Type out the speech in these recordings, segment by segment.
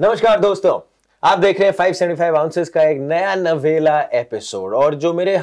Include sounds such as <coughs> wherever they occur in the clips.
नमस्कार दोस्तों आप देख रहे हैं 575 सेवेंटी आउंसेस का एक नया नवेला एपिसोड और जो मेरे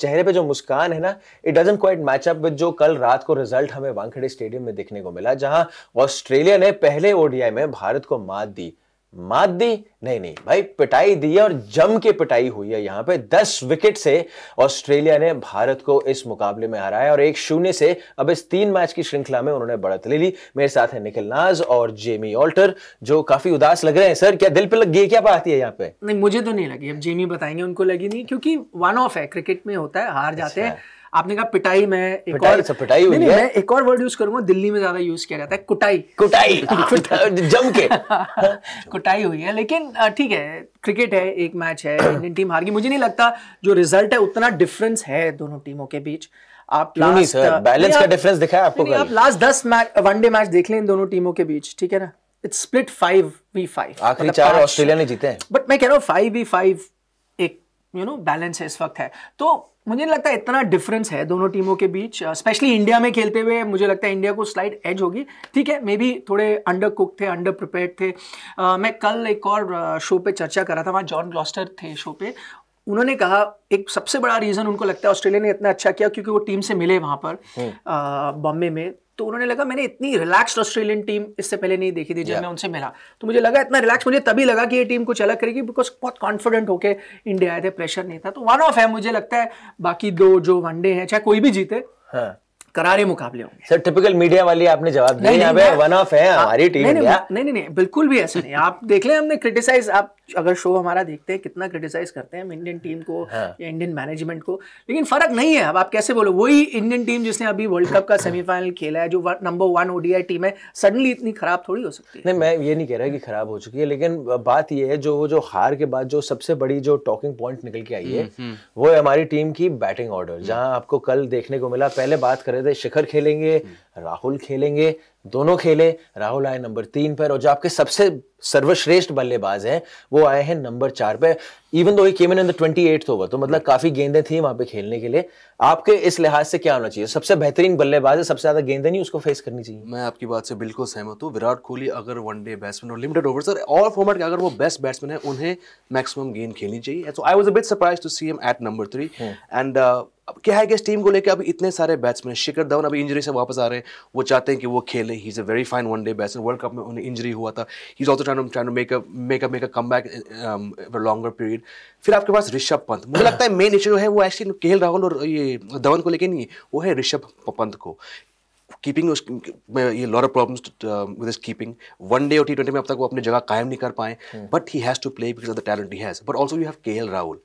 चेहरे पे जो मुस्कान है ना it doesn't quite match up जो कल रात को रिजल्ट हमें वांखेड़े स्टेडियम में देखने को मिला जहां ऑस्ट्रेलिया ने पहले ओडीआई में भारत को मात दी मात दी नहीं नहीं भाई पिटाई दी है और जम के पिटाई हुई है यहां पे दस विकेट से ऑस्ट्रेलिया ने भारत को इस मुकाबले में हराया और एक शून्य से अब इस तीन मैच की श्रृंखला में उन्होंने बढ़त ले ली मेरे साथ है निखिल नाज और जेमी ऑल्टर जो काफी उदास लग रहे हैं सर क्या दिल पे लग गई क्या बात है यहाँ पे नहीं मुझे तो नहीं लगी अब जेमी बताएंगे उनको लगी नहीं क्योंकि वन ऑफ है क्रिकेट में होता है हार अच्छा। जाते अच्छा। हैं आपने कहा पिटाई में एक और पिटाई हुई है मैं एक और वर्ड यूज करूंगा दिल्ली में ज्यादा यूज किया जाता है कुटाई कुटाई <laughs> हाँ, जम के कुटाई हुई है लेकिन ठीक है क्रिकेट है एक मैच है इंडियन टीम हार गई मुझे नहीं लगता जो रिजल्ट है उतना डिफरेंस है दोनों टीमों के बीच आप क्यों नहीं सर बैलेंस का डिफरेंस दिखाया है आपको आप लास्ट दस मैच वनडे मैच देख लें इन दोनों टीमों के बीच ठीक है ना it's split five v five आखिरी मतलब चार ऑस्ट्रेलिया ने जीते हैं बट मैं कह रहा हूँ फाइव वी फाइव एक यू नो बैलेंस है इस वक्त है तो मुझे नहीं लगता इतना डिफरेंस है दोनों टीमों के बीच स्पेशली uh, इंडिया में खेलते हुए मुझे लगता है इंडिया को स्लाइड एज होगी ठीक है मे भी थोड़े अंडर कुक थे अंडर प्रिपेयर थे uh, मैं कल एक और शो uh, पे चर्चा कर रहा था वहाँ जॉन ग्लॉस्टर थे शो पे उन्होंने कहा एक सबसे बड़ा रीज़न उनको लगता है ऑस्ट्रेलिया ने इतना अच्छा किया क्योंकि वो टीम से मिले वहां पर हम्म। बॉम्बे में तो उन्होंने लगा मैंने इतनी रिलैक्स ऑस्ट्रेलियन टीम इससे पहले नहीं देखी थी जब yeah. मैं उनसे मिला तो मुझे लगा इतना रिलैक्स मुझे तभी लगा कि ये टीम कुछ अलग करेगी बिकॉज बहुत कॉन्फिडेंट होकर इंडिया आए थे प्रेशर नहीं था तो वन ऑफ है मुझे लगता है बाकी दो जो वनडे हैं चाहे कोई भी जीते हाँ। करारे मुकाबले होंगे सर टिपिकल मीडिया वाली आपने जवाब नहीं, नहीं, नहीं वन ऑफ है हाँ, हमारी टीम नहीं नहीं, नहीं नहीं बिल्कुल भी ऐसा नहीं आप देख लें हमने क्रिटिसाइज आप अगर शो हमारा देखते हैं कितना क्रिटिसाइज करते हैं इंडियन टीम को हाँ. या इंडियन मैनेजमेंट को लेकिन फर्क नहीं है अब आप कैसे बोलो वही इंडियन टीम जिसने अभी वर्ल्ड कप का सेमीफाइनल खेला है जो नंबर वन ओडीआई टीम है सडनली इतनी खराब थोड़ी हो सकती है नहीं मैं ये नहीं कह रहा कि खराब हो चुकी है लेकिन बात यह है जो जो हार के बाद जो सबसे बड़ी जो टॉकिंग पॉइंट निकल के आई है हम्म, हम्म। वो है हमारी टीम की बैटिंग ऑर्डर जहां आपको कल देखने को मिला पहले बात कर रहे थे शिखर खेलेंगे हम्म। राहुल खेलेंगे दोनों खेले राहुल आए नंबर तीन पर और जो आपके सबसे सर्वश्रेष्ठ बल्लेबाज हैं वो आए हैं नंबर चार पे इवन दो ही came in the twenty eight over तो मतलब काफ़ी गेंदें थी वहां पे खेलने के लिए आपके इस लिहाज से क्या होना चाहिए सबसे बेहतरीन बल्लेबाज है सबसे ज़्यादा गेंदें नहीं उसको फेस करनी चाहिए मैं आपकी बात से बिल्कुल सहमत हूँ विराट कोहली अगर वन डे बैट्समैन और limited over sir all format के अगर वो बेस्ट बैट्समैन है उन्हें मैक्सिमम गेंद खेलनी चाहिए so I was a bit surprise to see him at number three and अब क्या है कि इस टीम को लेकर अभी इतने सारे बैट्समैन शिखर धवन अभी इंजरी से वापस आ रहे हैं वो चाहते हैं कि वो खेले he is a very fine one day batsman world cup में उन्हें इंजरी हुआ था he is also trying trying to make make make a come back longer period फिर आपके पास ऋषभ पंत मुझे लगता है मेन इशू जो है वो एक्चुअली के राहुल और ये धवन को लेकर नहीं वो है ऋषभ पंत को कीपिंग उस ये lot of problems with his keeping one day और टी ट्वेंटी में अब तक वो अपनी जगह कायम नहीं कर पाए but he has to play because of the talent he has but also you have K L Rahul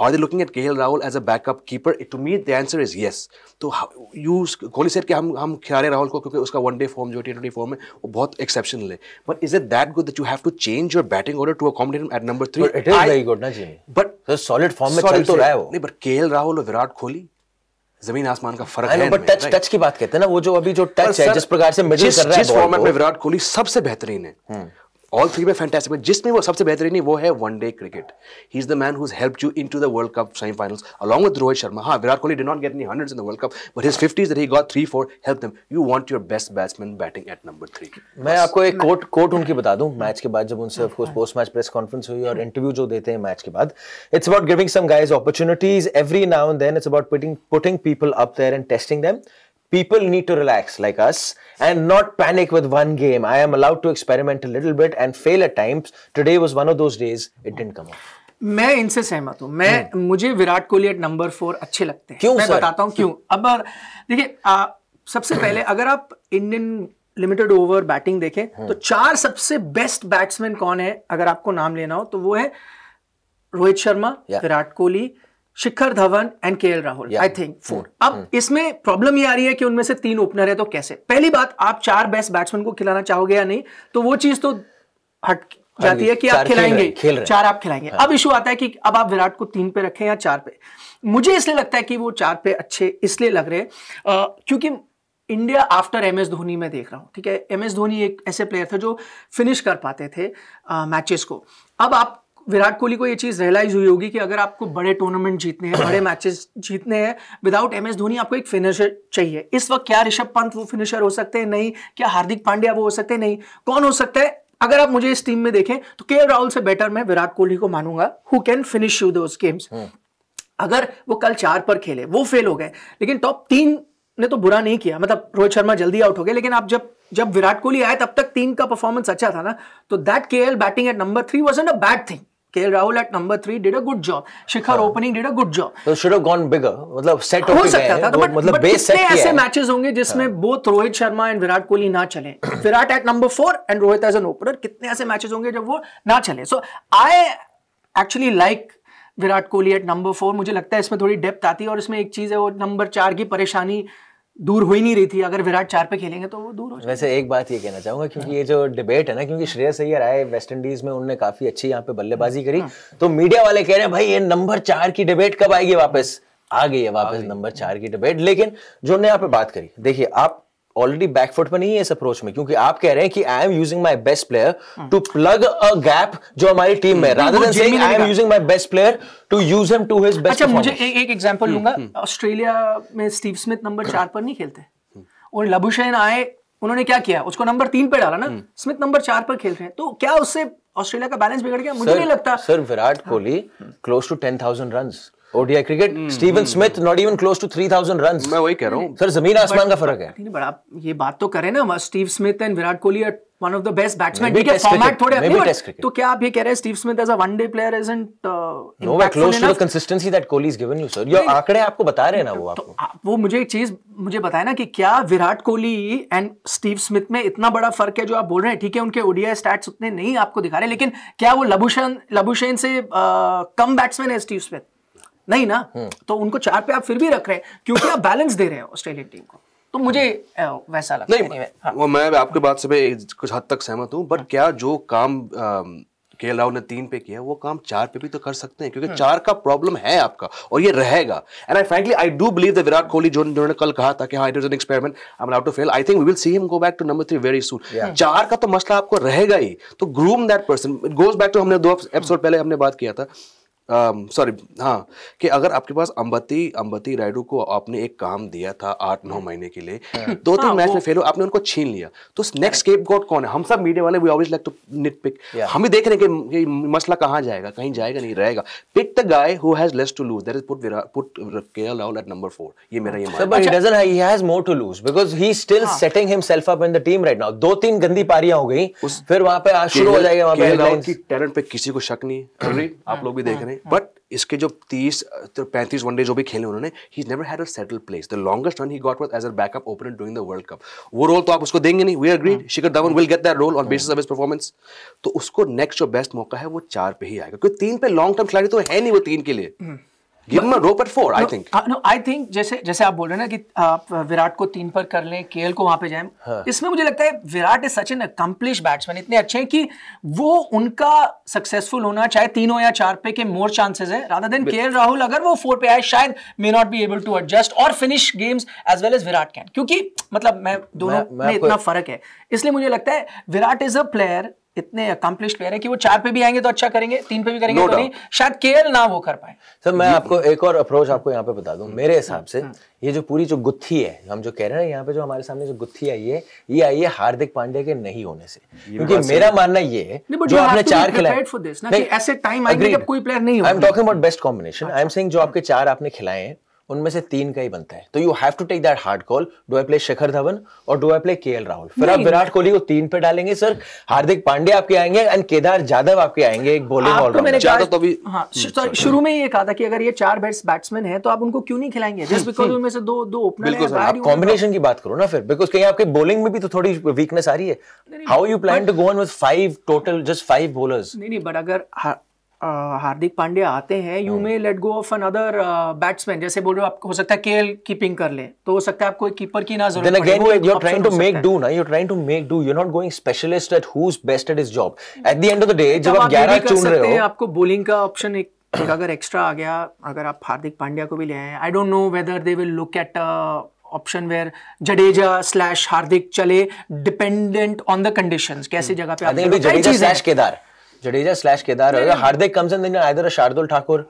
Are they looking at KL Rahul as a backup keeper? To me, the answer is yes. तो you Kohli set कि हम हम खिलाड़ी राहुल को क्योंकि उसका one day form जो T twenty form है वो बहुत एक्सेप्शनल है but is it that good that you have to change your batting order to accommodate at number three it is very good ना जी बट सॉलिड फॉर्म में चल तो रहा है वो नहीं बट केएल राहुल और विराट कोहली जमीन आसमान का फर्क है बट टच टच की बात कहते हैं ना वो जो अभी जो टच है जिस प्रकार से मिडिल कर रहा है जिस फॉर्मेट में विराट कोहली सबसे बेहतरीन है हम्म। ऑल थ्री में फैंटेस्टिक जिसमें वो सबसे बेहतरीन है वो है वन डे क्रिकेट ही is the man whose help you in to the world cup semifinals along with Rohit Sharma हाँ Virat Kohli did not get any hundred in the world cup but his fifties that he got three four help them you want your best batsman batting at number three मैं आपको एक coat coat उनकी बता दूं match के बाद जब उनसे of course post match press conference हुई और इंटरव्यू जो देते हैं मैच के बाद it's about giving some guys opportunities every now and then it's about putting people up there and testing them people need to relax like us and not panic with one game i am allowed to experiment a little bit and fail at times today was one of those days it didn't come off मैं इनसे सहमत हूँ मैं मुझे Virat Kohli at number four अच्छे लगते हैं क्यों मैं सर? बताता हूँ क्यों अब देखिए सबसे पहले अगर आप इंडियन लिमिटेड ओवर बैटिंग देखें तो चार सबसे बेस्ट बैट्समैन कौन है अगर आपको नाम लेना हो तो वो है Rohit Sharma Virat Kohli Shikhar Dhawan and K Rahul I think four अब mm. इसमें प्रॉब्लम ये आ रही है कि उनमें से तीन ओपनर है तो कैसे पहली बात आप चार बेस्ट बैट्समैन को खिलाना चाहोगे या नहीं तो वो चीज तो हट जाती हाँ है कि आप खिलाएंगे खेल चार आप खिलाएंगे हाँ। अब इशू आता है कि अब आप विराट को तीन पे रखें या चार पे मुझे इसलिए लगता है कि वो चार पे अच्छे इसलिए लग रहे हैं क्योंकि India after M S Dhoni में देख रहा हूँ ठीक है एम एस धोनी एक ऐसे प्लेयर थे जो फिनिश कर पाते थे मैचेस को अब आप विराट कोहली को ये चीज़ रियलाइज हुई होगी कि अगर आपको बड़े टूर्नामेंट जीतने हैं बड़े मैचेस जीतने हैं विदाउट एम एस धोनी आपको एक फिनिशर चाहिए इस वक्त क्या ऋषभ पंत वो फिनिशर हो सकते हैं नहीं क्या हार्दिक पांड्या वो हो सकते हैं नहीं कौन हो सकता है अगर आप मुझे इस टीम में देखें तो के राहुल से बेटर मैं विराट कोहली को मानूंगा who can finish you those games अगर वो कल चार पर खेले वो फेल हो गए लेकिन टॉप तीन ने तो बुरा नहीं किया मतलब रोहित शर्मा जल्दी आउट हो गए लेकिन आप जब जब विराट कोहली आए तब तक तीन का परफॉर्मेंस अच्छा था ना तो दैट के batting at number three was and a bad thing KL Rahul at number three did a good job. Shikhar हाँ. opening did a good job. So should have gone bigger. मतलब set हो सकता था. तो मतलब but, मतलब but base set किया ऐसे matches होंगे जिसमें हाँ. बोथ रोहित शर्मा एंड विराट कोहली ना चले <coughs> Virat at number four and Rohit as an opener कितने ऐसे मैचेस होंगे जब वो ना चले so I actually like Virat Kohli at number four मुझे लगता है इसमें थोड़ी डेप्थ आती है और इसमें एक चीज है वो नंबर चार की परेशानी दूर हो ही नहीं रही थी अगर विराट चार पे खेलेंगे तो वो दूर हो वैसे एक बात ये कहना चाहूंगा क्योंकि हाँ। ये जो डिबेट है ना क्योंकि श्रेयस अय्यर आए वेस्ट इंडीज में उनने काफी अच्छी यहाँ पे बल्लेबाजी करी हाँ। तो मीडिया वाले कह रहे हैं भाई ये नंबर चार की डिबेट कब आएगी वापस आ गई है वापस नंबर चार की डिबेट लेकिन जो ने यहाँ पे बात करी देखिए आप ऑलरेडी बैकफुट में नहीं है इस अप्रोच में क्योंकि आप कह रहे हैं कि I am using my best player to plug a gap जो हमारी टीम में rather I am using my best player to use him to his best अच्छा मुझे ए, एक एग्जांपल हम्म, लूंगा हम्म। ऑस्ट्रेलिया में स्टीव स्मिथ नंबर चार पर नहीं खेलते और लबुशैन आए उन्होंने क्या किया उसको नंबर तीन पे डाला ना हम्म। स्मिथ नंबर चार पर खेल रहे हैं तो क्या उससे ऑस्ट्रेलिया का बैलेंस बिगड़ गया मुझे नहीं लगता सर विराट हाँ। Kohli close to ten thousand run ODI cricket Steven Smith not even close to 3000 run मैं वही कह रहा हूँ सर जमीन आसमान का फर्क है नहीं बड़ा ये बात तो करें ना Steve Smith and Virat Kohli are one of the best batsman ठीक है फॉर्मेट थोड़े तो क्या आप ये कह रहे हैं Steve Smith as a player isn't no close to the consistency that Kohli is given you sir ये आंकड़े आपको बता रहे ना वो तो आपको वो मुझे एक चीज मुझे बताया ना कि क्या Virat Kohli and Steve Smith में इतना बड़ा फर्क है जो आप बोल रहे हैं ठीक है उनके ओडीआई स्टैट्स उतने नहीं आपको दिखा रहे लेकिन क्या वो लबुशन लबुशेन से uh, कम बैट्समैन है स्टीव स्मिथ नहीं ना हम्म। तो उनको चार पे आप फिर भी रख रहे हैं क्योंकि आप बैलेंस दे रहे हैं ऑस्ट्रेलियन टीम को तो मुझे वैसा लगता नहीं, है हाँ। वो मैं आपके बात से मैं कुछ हद तक सहमत हूँ बट हाँ। क्या जो काम के राहुल ने तीन पे किया वो काम चार पे भी तो कर सकते हैं क्योंकि हाँ। चार का प्रॉब्लम है आपका और ये रहेगा and I frankly I do believe the Virat Kohli जो जिन्होंने कल कहा था कि हाँ it is an experiment I am to fail I think we will see him go back to number three very soon चार का तो मसला आपको रहेगा ही तो groom that person it goes back to हमने दो एपिसोड पहले हमने बात किया था सॉरी हाँ कि अगर आपके पास अंबती अंबती रायडू को आपने एक काम दिया था आठ नौ महीने के लिए हाँ। दो तीन हाँ, मैच में फेल हो आपने उनको छीन लिया तो नेक्स्ट स्केप गॉड कौन है हम सब मीडिया वाले we always like to nit pick हम भी देख रहे हैं कि मसला कहाँ जाएगा कहीं जाएगा नहीं रहेगा pick the guy who has less to lose that is put put KL Rahul at number four ये मेरा ये मानना है but he doesn't he has more to lose because he still setting himself up in the team right now दो तीन गंदी पारियां हो गई फिर वहां पे शुरू हो जाएगा वहां पे टैलेंट पे किसी को शक नहीं <clears throat> आप लोग भी देख हाँ। रहे हैं बट हाँ। इसके जो तीस तो पैंतीस वनडे जो भी खेले उन्होंने he never had a settle place the longest run he got was as a backup opener during the world cup वो रोल तो आप उसको देंगे नहीं we agreed Shikhar Dhawan will get that role on basis of performance तो उसको next जो best मौका है वो चार पे ही आएगा क्योंकि तीन पे लॉन्ग टर्म खिलाड़ी तो है नहीं वो तीन के लिए हम्म। Give him rope at four I think no I think जैसे जैसे आप बोल रहे हैं ना कि आप uh, विराट को तीन पर कर लें केएल को वहां पे जाएं हाँ. इसमें मुझे लगता है Virat is such an accomplish batsman इतने अच्छे हैं कि वो उनका सक्सेसफुल होना चाहे तीन हो या चार पे के मोर चांसेस है राधा देन केएल राहुल अगर वो फोर पे आए शायद may not be able to adjust और finish games as well as Virat can क्योंकि मतलब मैं दोनों में इतना फर्क है इसलिए मुझे लगता है विराट इज अ प्लेयर इतने अकम्पलिश प्लेयर है कि वो चार पे भी आएंगे तो अच्छा करेंगे तीन पे भी करेंगे no तो नहीं शायद केएल ना वो कर पाए सर मैं आपको एक और अप्रोच आपको यहाँ पे बता दूं मेरे हिसाब से हाँ। ये जो पूरी जो गुत्थी है हम जो कह रहे हैं यहाँ पे जो हमारे सामने जो गुत्थी आई है ये आई है हार्दिक पांडे के नहीं होने से क्योंकि मेरा मानना ये है जो आपने चार खिलाए ऐसे टाइम कोई प्लेयर नहीं I am talking about best combination I am saying जो आपके चार आपने खिलाए हैं उनमें से तीन का ही बनता है तो you have to take that hard call do I play Shikhar Dhawan और डू आई प्ले के राहुल फिर आप विराट कोहली को तीन पे डालेंगे सर हार्दिक पांडे आपके आएंगे एंड केदार जादव आपके आएंगे एक बॉलिंग तो हाँ, हम्म, ऑलराउंडर शुरू में ये कहा था कि अगर ये चार बेस्ट बैट्समैन है तो आप उनको क्यों नहीं खिलाएंगे जस्ट हम्म, बिकॉज हम्म। उनमें से दो दो ओपनर कॉम्बिनेशन की बात करो ना फिर बिकॉज कहीं आपके बॉलिंग में भी तो थोड़ी वीकनेस आ रही है how you plan to go on with five total just five bowlers नहीं नहीं बट अगर हार्दिक पांडे आते हैं you may let go of another batsman जैसे बोल रहे हो आपको हो सकता है केएल कीपिंग कर ले तो हो सकता है आपको कीपर की ना जरूरत then again you are trying to make do ना you are trying to make do you are not going specialist at who is best at his job at the end of the day जब आप 11 चुन रहे हो आपको bowling का option एक एक अगर एक्स्ट्रा आ गया अगर आप हार्दिक पांड्या को भी ले आए I don't know whether they will look at option where Jadeja slash Hardik चले डिपेंडेंट ऑन द कंडीशंस कैसी hmm. जगह पे आते हैं Jadeja slash Kedar Jadeja slash Kedar Hardik come in in Shardul Thakur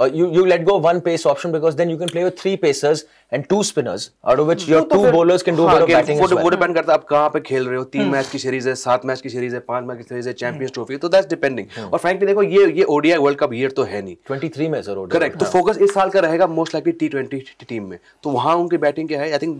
uh, you you let go one pace option because then you can play with three pacers and two spinners out of which your तो two bowlers can do हाँ, a bit of batting as तो- well. वो depend करता है आप कहाँ पे खेल रहे हो तीन मैच hmm. की सीरीज है सात मैच की सीरीज है पांच मैच की सीरीज है चैंपियंस hmm. ट्रॉफी तो दैट्स डिपेंडिंग hmm. और फ्रैंकली देखो ये ये ओडीआई वर्ल्ड कप ईयर तो है नहीं 23 में सर ओडीआई करेक्ट तो फोकस इस साल का रहेगा मोस्ट लाइकली टी20 टीम में तो वहां उनकी बैटिंग क्या है I think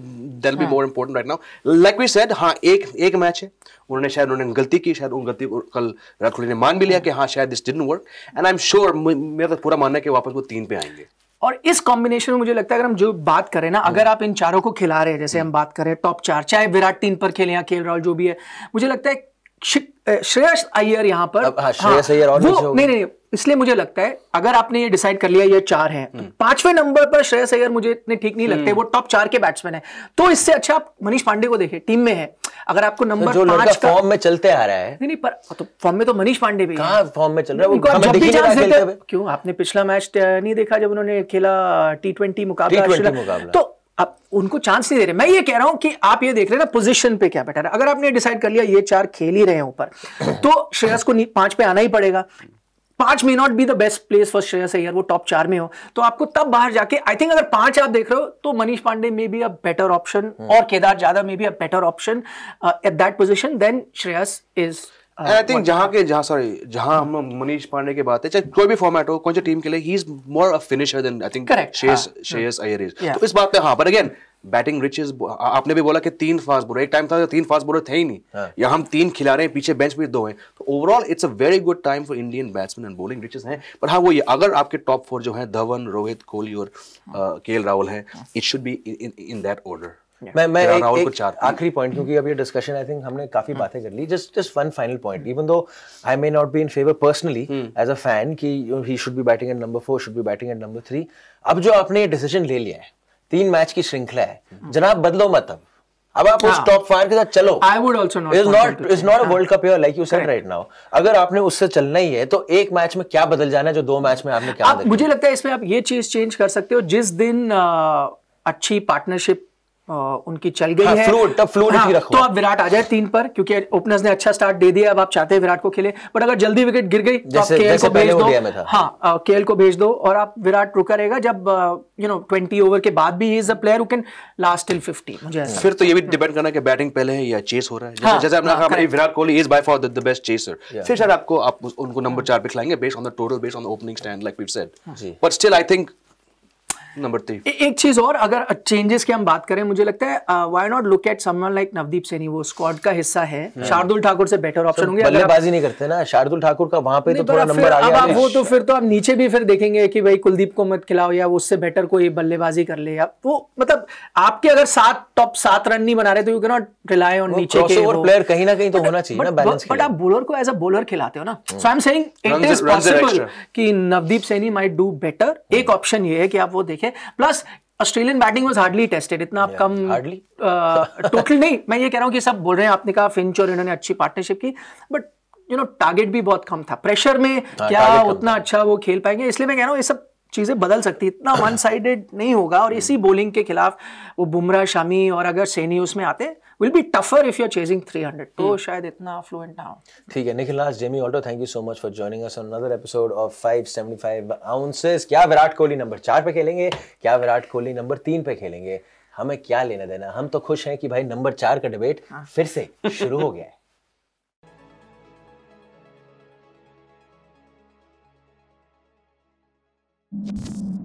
that be more important right now like we said एक एक मैच है उन्होंने शायद उन्होंने गलती की शायद उन गलती कल कोहली ने मान भी लिया कि हाँ शायद this didn't work and I am sure मेरा तो पूरा मानना है कि वापस वो तीन पे आएंगे और इस कॉम्बिनेशन में मुझे लगता है अगर हम जो बात करें ना अगर आप इन चारों को खिला रहे हैं जैसे हम बात करें टॉप चार चाहे विराट टीम पर खेले या खेल राहुल जो भी है मुझे लगता है श्रेयस अय्यर यहाँ पर हाँ, श्रेयस अय्यर और हाँ, वो नहीं नहीं इसलिए मुझे लगता है अगर आपने ये डिसाइड कर लिया ये चार हैं तो हम्म। पांचवें नंबर पर श्रेयस अय्यर मुझे इतने ठीक नहीं लगते हम्म। वो टॉप चार के बैट्समैन है तो इससे अच्छा आप मनीष पांडे को देखिए टीम में है अगर आपको नंबर तो पांच का फॉर्म में चलते आ रहा है नहीं नहीं पर तो फॉर्म में तो मनीष पांडे भी कहां फॉर्म में चल रहा है वो जब भी चांस देते क्यों आपने पिछला मैच नहीं देखा जब उन्होंने खेला टी ट्वेंटी मुकाबला तो आप उनको चांस नहीं दे रहे मैं ये कह रहा हूं कि आप ये देख रहे हैं ना पोजीशन पे क्या बैठा रहा अगर आपने डिसाइड कर लिया ये चार खेल ही रहे हैं ऊपर तो श्रेयस को पांच पे आना ही पड़ेगा पांच may not be the best place for Shreyas Iyer वो टॉप चार में हो तो आपको तब बाहर जाके आई थिंक अगर पांच आप देख रहे हो तो Manish Pandey may be a better option और Kedar Jadhav may be a better option at that position then Shreyas is I think जहां के जहां सॉरी जहां हम hmm. मनीष पांडे की बात है चाहे कोई भी फॉर्मेट हो कौन सी टीम के लिए he is more a finisher then I think correct Shreyas Shreyas Iyer is तो इस बात पे हां बट अगेन बैटिंग रिचेज आपने भी बोला कि तीन फास्ट बोलर एक टाइम था तो तीन फास्ट बोलर थे ही नहीं हाँ. या हम तीन खिला रहे हैं पीछे बेंच भी दो हैं तो overall it's a very good time for Indian batsman and bowling riches हैं पर हाँ वो ये अगर आपके टॉप फोर जो है धवन रोहित कोहली और हाँ। के एल राहुल हैं it should be in that order मैं मैं एक, एक आखिरी पॉइंट क्योंकि अब ये डिस्कशन आई थिंक हमने काफी हाँ। बातें कर ली just just one final point even though I may not be in favour personally as a fan कि he should be batting at number four should be batting at number three अब जो आपने ये डिसीजन ले लिया है तीन match की श्रृंखला है जनाब बदलो मत अब अब आप उस टॉप हाँ। फायर के साथ चलो I would also is not is not a world cup your like you said right now अगर आपने उससे चलना ही है तो एक मैच में क्या बदल जाना है जो दो मैच में आपने क्या आप, मुझे लगता है इसमें आप ये चीज चेंज कर सकते हो जिस दिन आ, अच्छी पार्टनरशिप उनकी चल गई हाँ, है फ्लूड, तब फ्लूड हाँ, तो अब विराट आ जाए तीन पर क्योंकि ओपनर्स ने अच्छा स्टार्ट दे दिया अब आप चाहते हैं विराट को खेले बट अगर जल्दी विकेट गिर गई तो आप केएल को भेज दो हाँ केएल को भेज दो और आप विराट रुका रहेगा जब यू नो ट्वेंटी ओवर के बाद भी is a player who can last till fifty मुझे फिर तो ये भी डिपेंड करना की बैटिंग पहले है या चेस हो रहा है जैसे हाँ, आपने हाँ, Virat Kohli is by far the best chaser फिर सर आपको आप उनको नंबर चार पे खिलाएंगे based on the total based on the opening stand like we said but still I think number three एक चीज और अगर चेंजेस की हम बात करें मुझे लगता है why not look at someone like Navdeep Saini वो स्क्वाड का हिस्सा है hmm. शार्दुल ठाकुर से बेटर ऑप्शन होंगे बल्लेबाजी नहीं करते ना शार्दुल ठाकुर का वहां पे तो थोड़ा नंबर आ गया वो तो फिर तो आप नीचे भी फिर देखेंगे कि भाई कुलदीप को मत खिलाओ या उससे बेटर कोई बल्लेबाजी कर ले या वो मतलब आपके अगर सात टॉप सात रन नहीं बना रहे तो you can not rely on नीचे के प्लेयर कहीं ना कहीं तो होना चाहिए ना बैलेंस बट आप बॉलर को एज अ बॉलर खिलाते हो ना so I am saying it is possible कि Navdeep Saini might do better एक ऑप्शन ये है कि आप वो देखें ठीक है plus Australian batting was hardly tested इतना आप कम हार्डली टोटल uh, नहीं मैं ये कह रहा हूँ कि सब बोल रहे हैं आपने कहा फिंच और इन्होंने अच्छी पार्टनरशिप की बट यू नो टारगेट भी बहुत कम था प्रेशर में हाँ, क्या उतना अच्छा वो खेल पाएंगे इसलिए मैं कह रहा हूँ ये सब चीज़ें बदल सकती इतना वन <coughs> साइडेड नहीं होगा और इसी बोलिंग hmm. के खिलाफ वो बुमराह शामी और अगर सेनी उसमें आते will be tougher if you are chasing 300 तो शायद इतना फ्लुएंट ना हो ठीक है निखिल निखिलास Jamie Alter thank you so much for joining us on another episode of 575 ounces क्या विराट कोहली नंबर चार पे खेलेंगे क्या विराट कोहली नंबर तीन पे खेलेंगे हमें क्या लेना देना हम तो खुश हैं कि भाई नंबर चार का डिबेट हाँ। फिर से शुरू हो गया है Thank you.